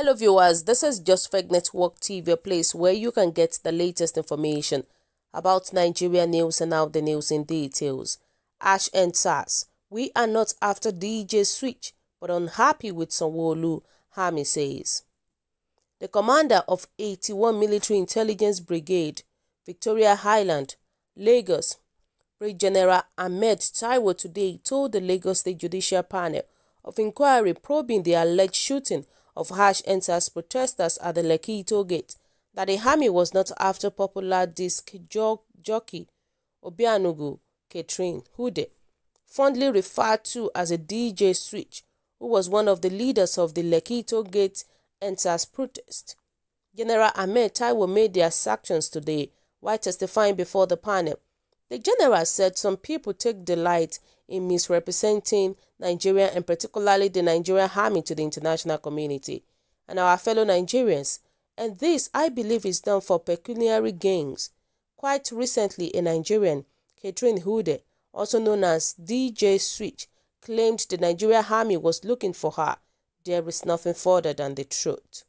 Hello viewers, this is Just Fake Network TV, a place where you can get the latest information about Nigeria news and out the news in details. Ash and Sars, we are not after DJ Switch, but unhappy with sanwo Hami says. The commander of 81 Military Intelligence Brigade, Victoria Highland, Lagos, Brig General Ahmed Taiwo today told the Lagos State Judicial Panel of Inquiry probing the alleged shooting of harsh enters protesters at the Lekito gate that the army was not after popular disc jockey Obianugu Catherine Hude, fondly referred to as a DJ Switch, who was one of the leaders of the Lekito gate enters protest. General Ahmed Taiwo made their sanctions today while testifying before the panel. The general said some people take delight in misrepresenting Nigeria and particularly the Nigerian army to the international community and our fellow Nigerians, and this, I believe, is done for pecuniary gains. Quite recently, a Nigerian, Catherine Hude, also known as DJ Switch, claimed the Nigerian army was looking for her. There is nothing further than the truth.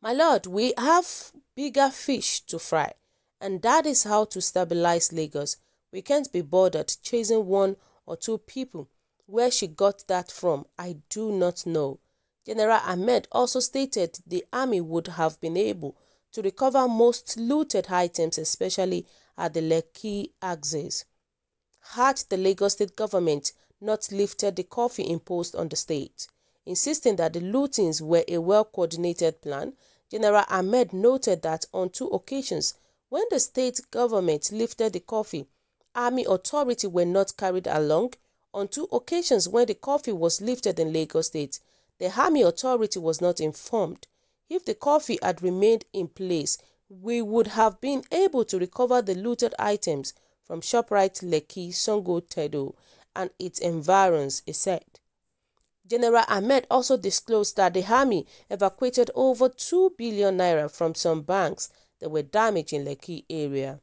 My lord, we have bigger fish to fry, and that is how to stabilize Lagos we can't be bothered chasing one or two people. Where she got that from, I do not know. General Ahmed also stated the army would have been able to recover most looted items, especially at the Lekki axis, had the Lagos state government not lifted the coffee imposed on the state. Insisting that the lootings were a well-coordinated plan, General Ahmed noted that on two occasions, when the state government lifted the coffee. Army Authority were not carried along. On two occasions when the coffee was lifted in Lagos State, the Army Authority was not informed. If the coffee had remained in place, we would have been able to recover the looted items from ShopRite Lekki Songo Tedo and its environs, he said. General Ahmed also disclosed that the army evacuated over 2 billion naira from some banks that were damaged in Lekki area.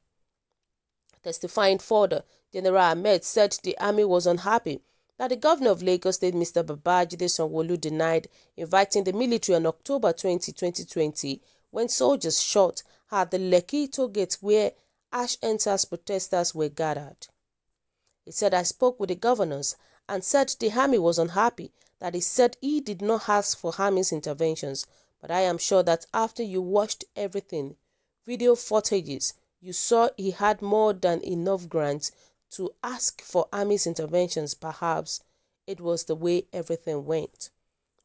Testifying further, General Ahmed said the army was unhappy that the governor of Lagos State, Mr. Babajide sanwo denied inviting the military on October 20, 2020 when soldiers shot at the Lekki gate where ash enters protesters were gathered. He said, I spoke with the governors and said the army was unhappy that he said he did not ask for army's interventions, but I am sure that after you watched everything, video footages, you saw he had more than enough grants to ask for army's interventions perhaps it was the way everything went.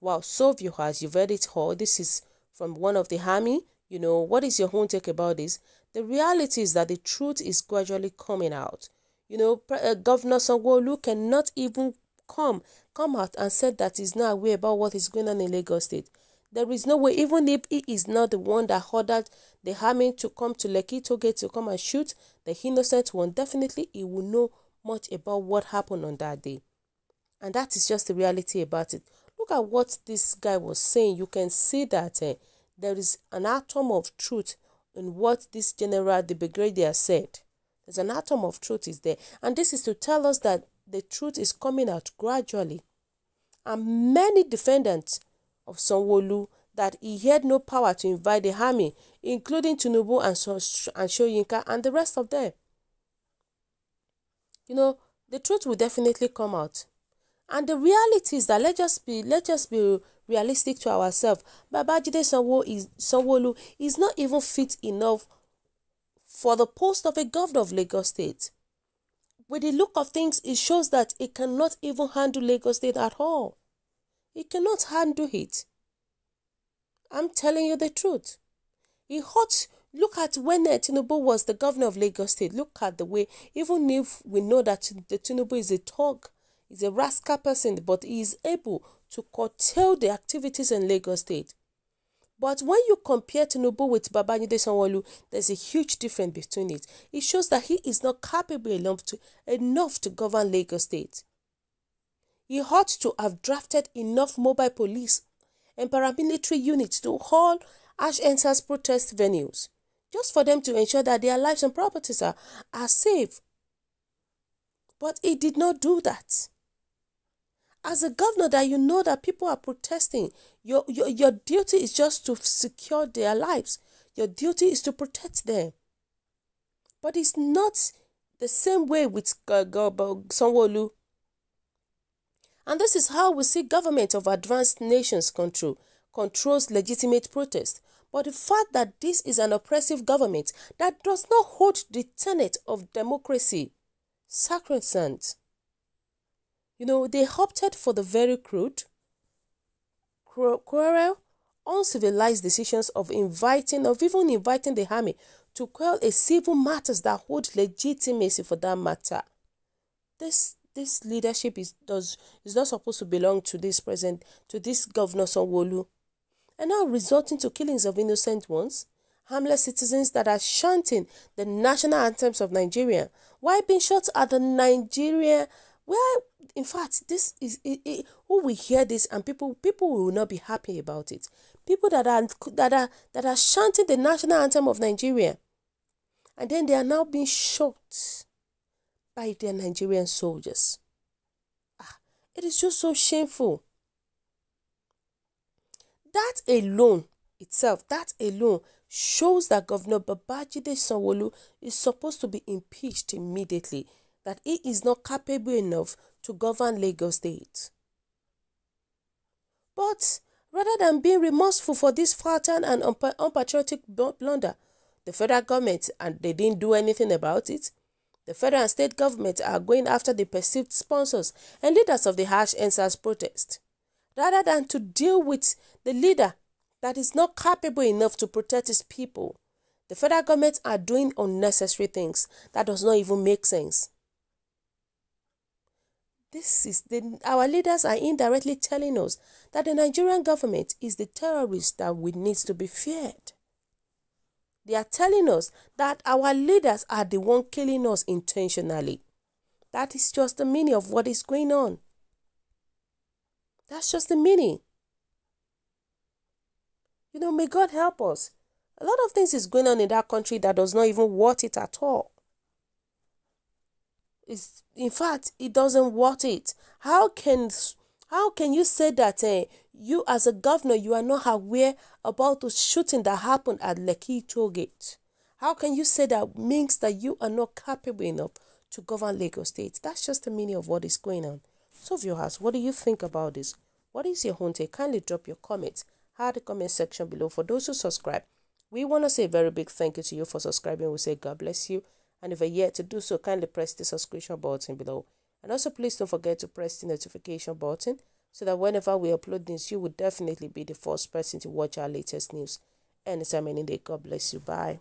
Well, so viewers, you've heard it all. This is from one of the army. You know, what is your own take about this? The reality is that the truth is gradually coming out. You know, uh, Governor Sangwolu cannot even come come out and said that he's not aware about what is going on in Lagos State. There is no way, even if he is not the one that ordered the army to come to Lekki Gate to come and shoot the innocent one, definitely he will know much about what happened on that day. And that is just the reality about it. Look at what this guy was saying. You can see that eh, there is an atom of truth in what this general, the brigadier, said. There's an atom of truth is there. And this is to tell us that the truth is coming out gradually. And many defendants of sanwo that he had no power to invite the army, including Tunubu and, so and Shoyinka and the rest of them. You know, the truth will definitely come out. And the reality is that let's just be let's just be realistic to ourselves. Babajide Sanwo is sanwo is not even fit enough for the post of a governor of Lagos State. With the look of things, it shows that it cannot even handle Lagos State at all. He cannot handle it. I'm telling you the truth. He hurt. Look at when uh, Tinubu was the governor of Lagos State. Look at the way, even if we know that the Tinubu is a thug, is a rascal person, but he is able to curtail the activities in Lagos State. But when you compare Tinubu with Babajide sanwo there's a huge difference between it. It shows that he is not capable enough to, enough to govern Lagos State. He ought to have drafted enough mobile police and paramilitary units to haul Ash protest venues, just for them to ensure that their lives and properties are, are safe. But he did not do that. As a governor that you know that people are protesting, your, your, your duty is just to secure their lives. Your duty is to protect them. But it's not the same way with Sanwo-Olu and this is how we see government of advanced nations control controls legitimate protest. But the fact that this is an oppressive government that does not hold the tenet of democracy sacrosanct. You know, they opted for the very crude, cruel, uncivilized decisions of inviting, of even inviting the army to quell a civil matters that hold legitimacy for that matter. This this leadership is does is not supposed to belong to this present to this governor Sonwolu, and now resorting to killings of innocent ones, harmless citizens that are chanting the national anthems of Nigeria. Why being shot at the Nigeria? Well, in fact, this is it, it, who we hear this, and people people will not be happy about it. People that are that are that are chanting the national anthem of Nigeria, and then they are now being shot by their Nigerian soldiers. Ah, it is just so shameful. That alone itself, that alone shows that Governor Babajide sanwo is supposed to be impeached immediately, that he is not capable enough to govern Lagos State. But rather than being remorseful for this fraternal and unpatriotic blunder, the federal government, and they didn't do anything about it, the federal and state governments are going after the perceived sponsors and leaders of the harsh answers protest, rather than to deal with the leader that is not capable enough to protect his people. The federal governments are doing unnecessary things that does not even make sense. This is the, our leaders are indirectly telling us that the Nigerian government is the terrorist that we need to be feared. They are telling us that our leaders are the one killing us intentionally. That is just the meaning of what is going on. That's just the meaning. You know, may God help us. A lot of things is going on in that country that does not even worth it at all. It's, in fact, it doesn't worth it. How can how can you say that eh, you as a governor, you are not aware about the shooting that happened at Lekki toll gate? How can you say that means that you are not capable enough to govern Lagos State? That's just the meaning of what is going on. So viewers, what do you think about this? What is your own take? Kindly drop your comments. Add the comment section below. For those who subscribe, we want to say a very big thank you to you for subscribing. We say God bless you. And if you're yet to do so, kindly press the subscription button below. And also please don't forget to press the notification button so that whenever we upload news, you will definitely be the first person to watch our latest news anytime, any day. God bless you. Bye.